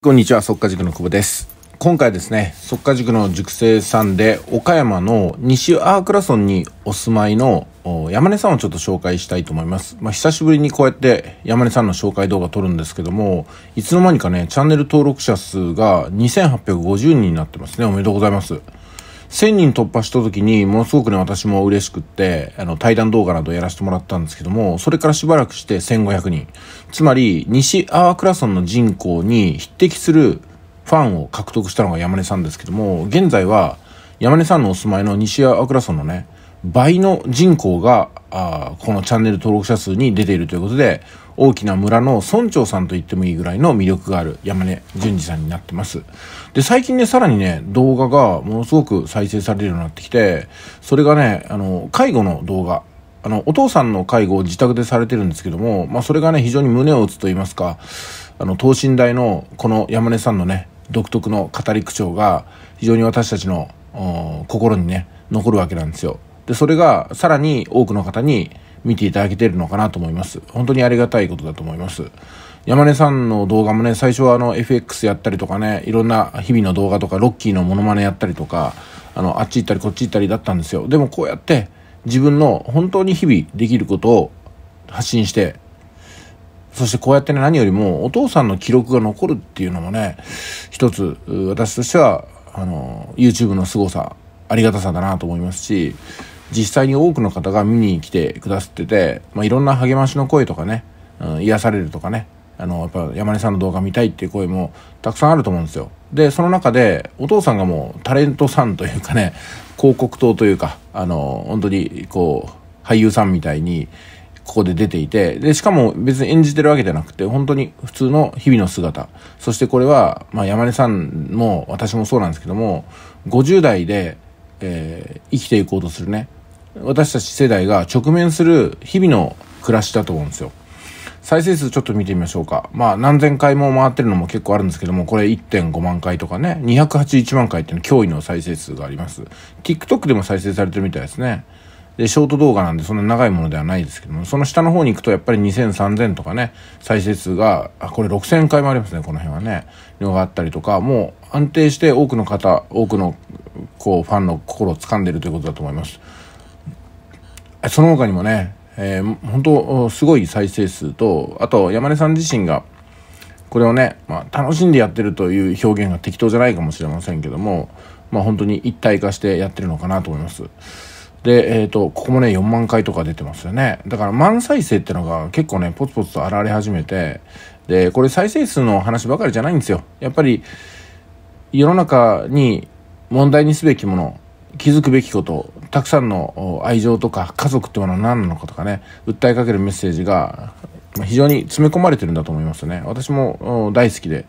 こんにちは、速化塾の久保です。今回ですね、速化塾の塾生さんで、岡山の西アークラソンにお住まいの山根さんをちょっと紹介したいと思います。まあ、久しぶりにこうやって山根さんの紹介動画撮るんですけども、いつの間にかね、チャンネル登録者数が2850人になってますね。おめでとうございます。1000人突破した時に、ものすごくね、私も嬉しくって、あの、対談動画などやらせてもらったんですけども、それからしばらくして1500人。つまり、西クラ倉村の人口に匹敵するファンを獲得したのが山根さんですけども、現在は、山根さんのお住まいの西クラ倉村のね、倍の人口があこのチャンネル登録者数に出ているということで大きな村の村長さんと言ってもいいぐらいの魅力がある山根淳二さんになってますで最近ねさらにね動画がものすごく再生されるようになってきてそれがねあの介護の動画あのお父さんの介護を自宅でされてるんですけども、まあ、それがね非常に胸を打つと言いますかあの等身大のこの山根さんのね独特の語り口調が非常に私たちの心にね残るわけなんですよで、それがさらに多くの方に見ていただけてるのかなと思います。本当にありがたいことだと思います。山根さんの動画もね、最初はあの FX やったりとかね、いろんな日々の動画とか、ロッキーのモノマネやったりとか、あの、あっち行ったりこっち行ったりだったんですよ。でもこうやって自分の本当に日々できることを発信して、そしてこうやってね、何よりもお父さんの記録が残るっていうのもね、一つ、私としては、あの、YouTube の凄さ、ありがたさだなと思いますし、実際に多くの方が見に来てくださってて、まあ、いろんな励ましの声とかね、うん、癒されるとかね、あの、やっぱ山根さんの動画見たいっていう声もたくさんあると思うんですよ。で、その中で、お父さんがもうタレントさんというかね、広告塔というか、あの、本当に、こう、俳優さんみたいに、ここで出ていて、で、しかも別に演じてるわけじゃなくて、本当に普通の日々の姿。そしてこれは、まあ山根さんも私もそうなんですけども、50代で、えー、生きていこうとするね、私たち世代が直面する日々の暮らしだと思うんですよ。再生数ちょっと見てみましょうか。まあ何千回も回ってるのも結構あるんですけども、これ1.5万回とかね、281万回っていうの威の再生数があります。TikTok でも再生されてるみたいですね。で、ショート動画なんでそんな長いものではないですけども、その下の方に行くとやっぱり2000、3000とかね、再生数が、あ、これ6000回もありますね、この辺はね。のがあったりとか、もう安定して多くの方、多くのこうファンの心を掴んでるということだと思います。その他にもね、えー、本当すごい再生数と、あと山根さん自身が、これをね、まあ、楽しんでやってるという表現が適当じゃないかもしれませんけども、まあ、本当に一体化してやってるのかなと思います。で、えっ、ー、と、ここもね、4万回とか出てますよね。だから満再生ってのが結構ね、ポツポツと現れ始めて、で、これ再生数の話ばかりじゃないんですよ。やっぱり、世の中に問題にすべきもの、気づくべきこと、たくさんの愛情とか家族っていうものは何なのかとかね、訴えかけるメッセージが非常に詰め込まれてるんだと思いますね。私も大好きで、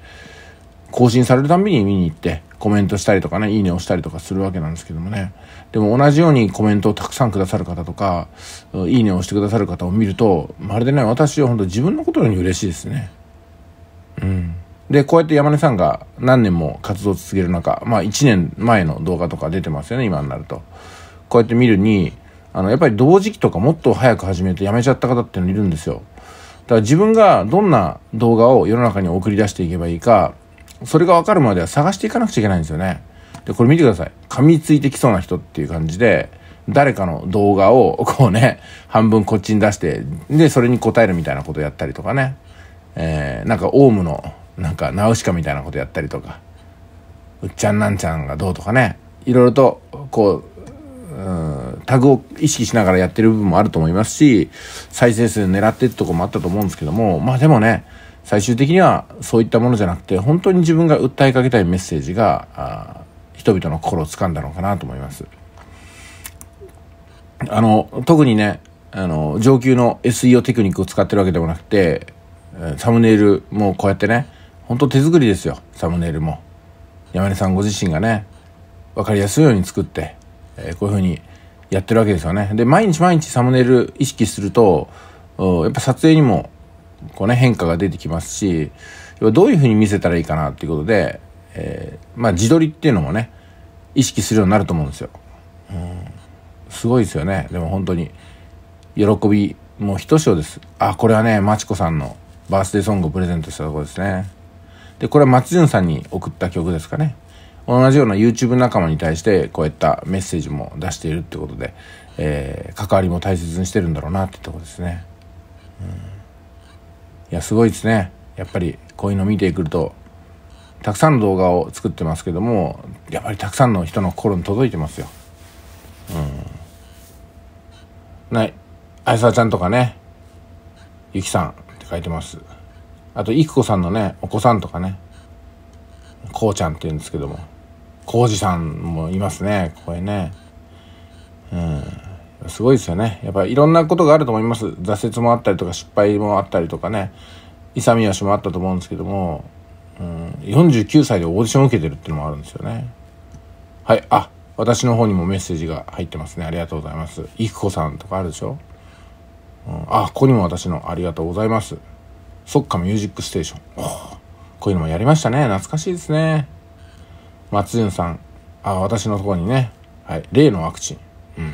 更新されるたびに見に行って、コメントしたりとかね、いいねをしたりとかするわけなんですけどもね。でも同じようにコメントをたくさんくださる方とか、いいねをしてくださる方を見ると、まるでね、私は本当自分のことのように嬉しいですね。うん。で、こうやって山根さんが何年も活動を続ける中、まあ1年前の動画とか出てますよね、今になると。こうやって見るに、あの、やっぱり同時期とかもっと早く始めてやめちゃった方っていうのいるんですよ。だから自分がどんな動画を世の中に送り出していけばいいか、それがわかるまでは探していかなくちゃいけないんですよね。で、これ見てください。噛みついてきそうな人っていう感じで、誰かの動画をこうね、半分こっちに出して、で、それに答えるみたいなことやったりとかね。えー、なんかオウムの、なんかナウシカみたいなことやったりとか、うっちゃんなんちゃんがどうとかね。いろいろと、こうタグを意識しながらやってる部分もあると思いますし、再生数狙ってってとこもあったと思うんですけども、まあでもね、最終的にはそういったものじゃなくて、本当に自分が訴えかけたいメッセージが、人々の心を掴んだのかなと思います。あの、特にね、あの、上級の SEO テクニックを使ってるわけでもなくて、サムネイルもこうやってね、本当手作りですよ、サムネイルも。山根さんご自身がね、分かりやすいように作って、えー、こういうふうにやってるわけですよね。で、毎日毎日サムネイル意識すると、やっぱ撮影にも、こうね、変化が出てきますし、どういうふうに見せたらいいかなっていうことで、えー、まあ、自撮りっていうのもね、意識するようになると思うんですよ。うん、すごいですよね。でも本当に、喜び、もうひとしおです。あ、これはね、まちこさんのバースデーソングをプレゼントしたところですね。で、これは松潤さんに送った曲ですかね。同じような YouTube 仲間に対してこういったメッセージも出しているってことで、えー、関わりも大切にしてるんだろうなってとこですね。うん、いやすごいですね。やっぱりこういうの見てくるとたくさんの動画を作ってますけどもやっぱりたくさんの人の心に届いてますよ。うん。ない。あいさちゃんとかねゆきさんって書いてます。あと、いくこさんのね、お子さんとかね、こうちゃんって言うんですけども、浩二さんもいますね、ここね。うん。すごいですよね。やっぱいろんなことがあると思います。挫折もあったりとか、失敗もあったりとかね。勇み足もあったと思うんですけども、うん、49歳でオーディションを受けてるっていうのもあるんですよね。はい、あ、私の方にもメッセージが入ってますね。ありがとうございます。いくこさんとかあるでしょ、うん、あ、ここにも私のありがとうございます。そっかミュージックステーション。こういうのもやりましたね。懐かしいですね。松潤さん。あ、私のところにね。はい。例のワクチン。うん。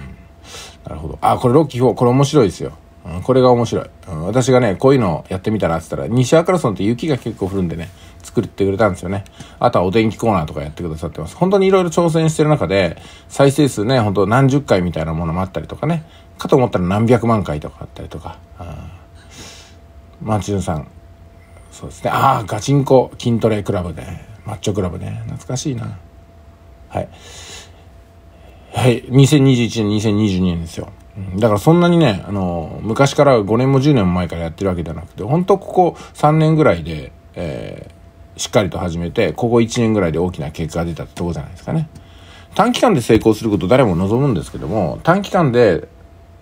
なるほど。あ、これロッキー4。これ面白いですよ。うん、これが面白い、うん。私がね、こういうのをやってみたらって言ったら、西アカラソンって雪が結構降るんでね、作ってくれたんですよね。あとはお天気コーナーとかやってくださってます。本当にいろいろ挑戦してる中で、再生数ね、本当何十回みたいなものもあったりとかね、かと思ったら何百万回とかあったりとか。うん。松潤さん。そうですね。ああ、ガチンコ筋トレクラブで、ね。マッチョクラブね懐かしいなはいはい2021年2022年ですよだからそんなにねあの昔から5年も10年も前からやってるわけじゃなくて本当ここ3年ぐらいで、えー、しっかりと始めてここ1年ぐらいで大きな結果が出たってとこじゃないですかね短期間で成功すること誰も望むんですけども短期間で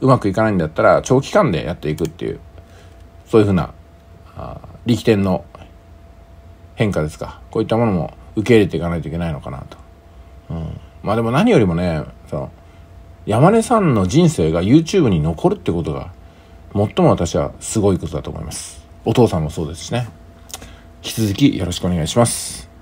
うまくいかないんだったら長期間でやっていくっていうそういうふうな力点の変化ですかこういったものも受け入れていかないといけないのかなと、うん、まあでも何よりもねその山根さんの人生が YouTube に残るってことが最も私はすごいことだと思いますお父さんもそうですしね引き続きよろしくお願いします